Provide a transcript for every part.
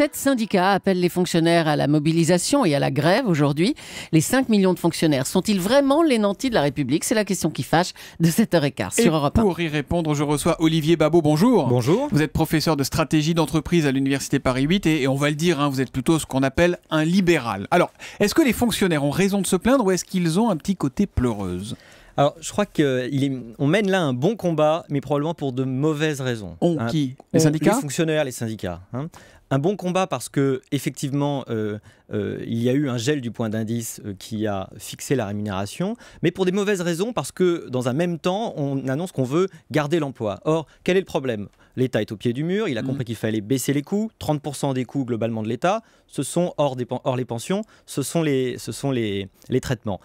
Sept syndicats appellent les fonctionnaires à la mobilisation et à la grève aujourd'hui. Les 5 millions de fonctionnaires sont-ils vraiment les nantis de la République C'est la question qui fâche de 7h15 sur Europe 1. Pour y répondre, je reçois Olivier Babot. Bonjour. Bonjour. Vous êtes professeur de stratégie d'entreprise à l'Université Paris 8 et, on va le dire, hein, vous êtes plutôt ce qu'on appelle un libéral. Alors, est-ce que les fonctionnaires ont raison de se plaindre ou est-ce qu'ils ont un petit côté pleureuse alors, je crois qu'on mène là un bon combat, mais probablement pour de mauvaises raisons. Hein, qui Les syndicats Les fonctionnaires, les syndicats. Hein. Un bon combat parce que effectivement euh, euh, il y a eu un gel du point d'indice euh, qui a fixé la rémunération, mais pour des mauvaises raisons parce que dans un même temps on annonce qu'on veut garder l'emploi. Or quel est le problème L'État est au pied du mur, il a mm. compris qu'il fallait baisser les coûts. 30% des coûts globalement de l'État, ce sont hors, les pensions, ce sont les traitements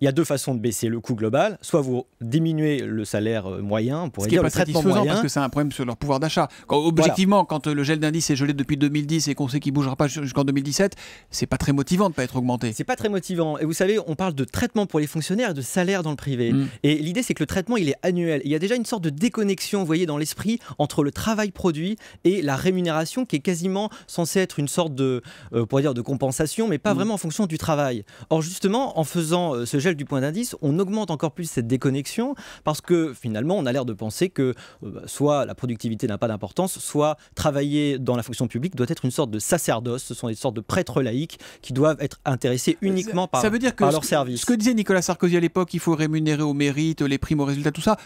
il y a deux façons de baisser le coût global. Soit vous diminuez le salaire euh, moyen, pour. Ce qui dire pas le traitement parce que c'est un problème sur leur pouvoir d'achat. objectivement, quand euh, le gel d'indice est gelé depuis 2010 et qu'on sait qu'il ne bougera pas jusqu'en 2017, c'est pas très motivant de ne pas être augmenté. C'est pas très motivant. Et vous savez, on parle de traitement pour les fonctionnaires et de salaire dans le privé. Mm. Et l'idée, c'est que le traitement, il est annuel. Il y a déjà une sorte de déconnexion, vous voyez, dans l'esprit entre le travail produit et la rémunération qui est quasiment censée être une sorte de, euh, pour dire, de compensation, mais pas mm. vraiment en fonction du travail. Or, justement, en faisant ce gel du point d'indice, on augmente encore plus cette déconnexion parce que finalement, on a l'air de penser que euh, bah, soit la productivité n'a pas d'importance, soit travailler dans la fonction publique doit être une sorte de sacerdoce. Ce sont des sortes de prêtres laïcs qui doivent être intéressés uniquement par, ça veut dire que leur service. Ce que disait Nicolas Sarkozy à l'époque, il faut rémunérer au mérite, les primes au résultat, tout ça,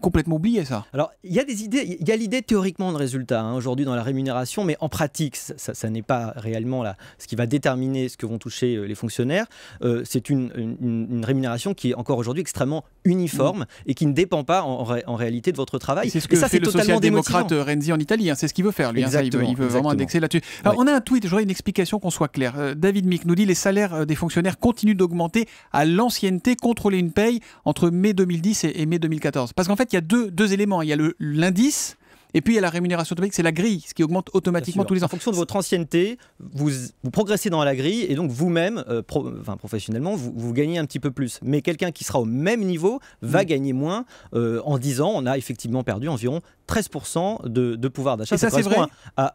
complètement oublié ça. Alors, il y a des idées, il y a l'idée théoriquement de résultat hein, aujourd'hui dans la rémunération, mais en pratique, ça, n'est pas réellement là, ce qui va déterminer ce que vont toucher euh, les fonctionnaires. Euh, c'est une rémunération qui est encore aujourd'hui extrêmement uniforme mm. et qui ne dépend pas en, réalité de votre travail. C'est ce que ça, fait le social-démocrate Renzi en Italie. Hein. c'est ce qu'il veut faire, lui. Hein. il veut, vraiment indexer là-dessus. On a un tweet, j'aurais une explication qu'on soit clair. Euh, David Mick nous dit les salaires euh, des fonctionnaires continuent d'augmenter à l'ancienneté, contrôler une paye entre mai 2010 et, mai 2014. Parce qu'en fait, il y a deux, deux éléments. Hein. Il y a l'indice et puis il y a la rémunération automatique, c'est la grille, ce qui augmente automatiquement tous les ans. En fonction de votre ancienneté, vous, progressez dans la grille et donc vous-même, euh, professionnellement, vous, gagnez un petit peu plus. Mais quelqu'un qui sera au même niveau va mm. gagner moins. Euh, en 10 ans, on a effectivement perdu environ 13% de, de, pouvoir d'achat. Ça, ça c'est vrai.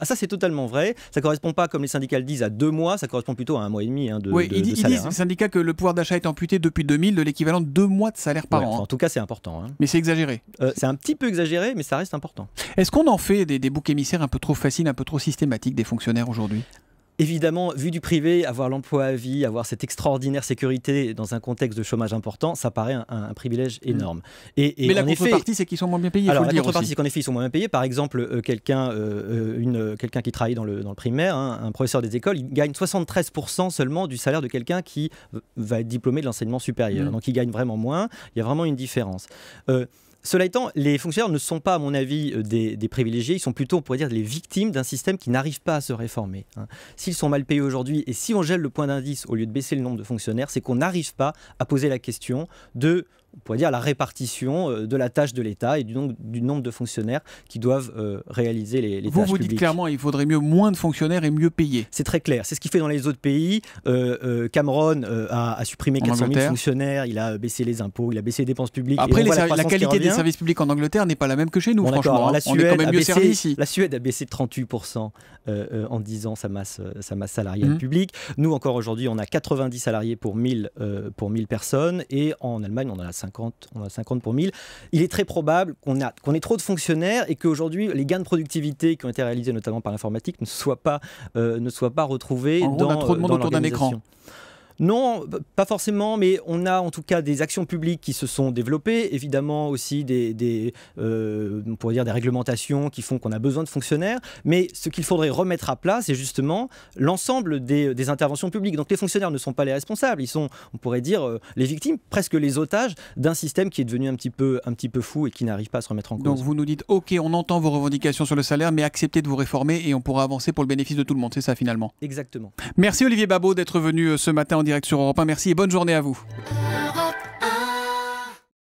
ça, c'est totalement vrai. Ça correspond pas, comme les syndicats le disent, à deux mois. Ça correspond plutôt à un mois et demi hein, de, oui, ils, ils disent, hein. les syndicats, que le pouvoir d'achat est amputé depuis 2000 de l'équivalent de deux mois de salaire par an. en tout cas, c'est important. Hein. Mais c'est exagéré. Euh, c'est un petit peu exagéré, mais ça reste important est ce qu'on en fait des, boucs émissaires un peu trop faciles, un peu trop systématiques des fonctionnaires aujourd'hui Évidemment, vu du privé, avoir l'emploi à vie, avoir cette extraordinaire sécurité dans un contexte de chômage important, ça paraît un, privilège mm. énorme. Et, Mais la contrepartie, c'est qu'ils sont moins bien payés. Alors, faut la contrepartie, c'est qu'en effet, ils sont moins bien payés. Par exemple, euh, quelqu'un euh, euh, une quelqu'un qui travaille dans le, dans le primaire, hein, un professeur des écoles, il gagne 73% seulement du salaire de quelqu'un qui va être diplômé de l'enseignement supérieur. Mm. Donc, il gagne vraiment moins. Il y a vraiment une différence. Cela étant, les fonctionnaires ne sont pas, à mon avis, euh, des, privilégiés, ils sont plutôt, on pourrait dire, les victimes d'un système qui n'arrive pas à se réformer. Hein. S'ils sont mal payés aujourd'hui et si on gèle le point d'indice au lieu de baisser le nombre de fonctionnaires, c'est qu'on n'arrive pas à poser la question de on pourrait dire la répartition euh, de la tâche de l'État et du, du, nombre de fonctionnaires qui doivent euh, réaliser les, les vous, tâches Vous vous dites clairement, il faudrait mieux moins de fonctionnaires et mieux payer. C'est très clair. C'est ce qu'il fait dans les autres pays. Euh, euh Cameron a, supprimé 400 000 fonctionnaires, il a baissé les impôts, il a baissé les dépenses publiques. Après, la, qualité des services publics en Angleterre n'est pas la même que chez nous, franchement. Hein. la Suède on est quand même mieux baissé, ici. La Suède a baissé de 38% en 10 ans sa masse, sa masse salariale mhm. publique. Nous, encore aujourd'hui, on a 90 salariés pour 1000, pour 1000 personnes et en Allemagne, on en a 50, on a 50 pour 1000. Il est très probable qu'on ait trop de fonctionnaires et qu'aujourd'hui, les gains de productivité qui ont été réalisés notamment par l'informatique ne soient pas, euh, retrouvés dans, on monde autour d'un écran. Non, pas forcément, mais on a en tout cas des actions publiques qui se sont développées, évidemment aussi des, euh, dire des réglementations qui font qu'on a besoin de fonctionnaires, mais ce qu'il faudrait remettre à plat, c'est justement l'ensemble des, interventions publiques. Donc les fonctionnaires ne sont pas les responsables, ils sont, on pourrait dire, euh, les victimes, presque les otages d'un système qui est devenu un petit peu, un petit peu fou et qui n'arrive pas à se remettre en cause. Donc vous nous dites, ok, on entend vos revendications sur le salaire, mais acceptez de vous réformer et on pourra avancer pour le bénéfice de tout le monde, c'est ça finalement Exactement. Merci Olivier Babot d'être venu euh, ce matin en direct sur Europe 1. Merci et bonne journée à vous.